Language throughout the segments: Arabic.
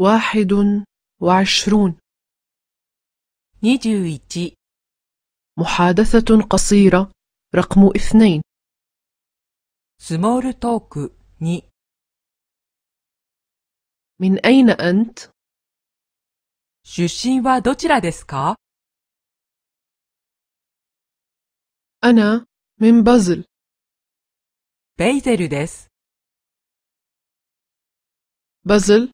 واحد وعشرون 21 محادثة قصيرة رقم اثنين توك 2 من أين أنت؟ ديسكا؟ أنا من بازل ديس بازل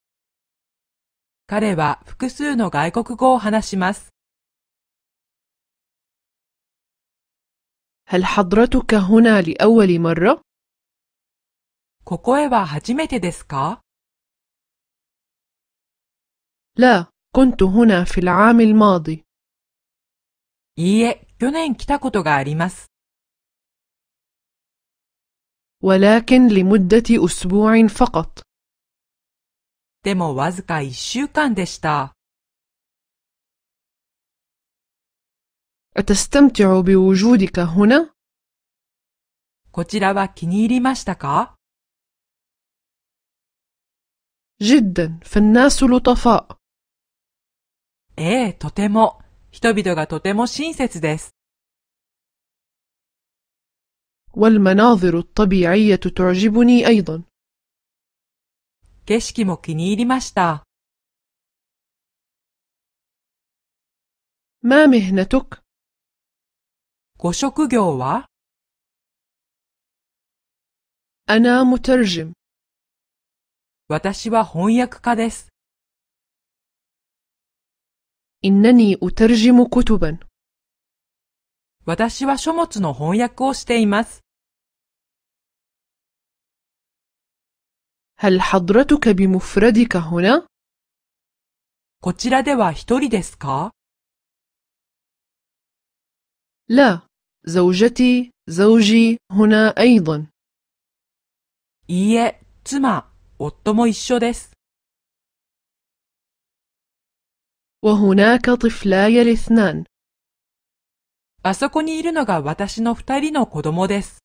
彼は複数の外国語を話します。هل حضرتك هنا لأول مرة؟ ここへは初めてですか لا كنت هنا في العام الماضي ولكن لمدة أسبوع فقط でもわずか一週間でした。أتستمتع بوجودك هنا؟ こちらは気に入りましたか جدا فالناس لطفاء ええ、とても。人々がとても親切です。والمناظر إيه، الطبيعية تعجبني أيضا. 景色も気に入りました。ما مهنتك؟ ご職業は أنا مترجم 私は翻訳家です。إنني أترجم كتبا 私は書物の翻訳をしています。هل حضرتك بمفردك هنا؟ こちらでは一人ですか لا زوجتي زوجي هنا أيضا いいえ、妻、夫も一緒です。وهناك طفلاي الاثنان あそこにいるのが私の二人の子供です。